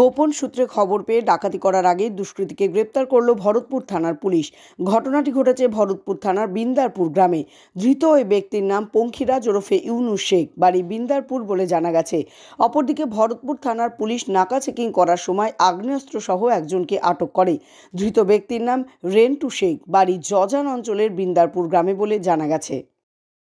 গোপন সূত্রে খবর পেয়ে ডাকাতি করার আগে দুষ্কৃতীকে গ্রেপ্তার করল ভরতপুর থানার পুলিশ ঘটনাটি ঘটেছে ভরতপুর থানার বিন্দারপুর গ্রামে ধৃত ওই ব্যক্তির নাম পঙ্খিরাজ ওরফে ইউনু শেখ বাড়ি বিন্দারপুর বলে জানা গেছে অপরদিকে ভরতপুর থানার পুলিশ নাকা চেকিং করার সময় আগ্নেয়াস্ত্র সহ একজনকে আটক করে ধৃত ব্যক্তির নাম রেন্টু শেখ বাড়ি জজান অঞ্চলের বিন্দারপুর গ্রামে বলে জানা গেছে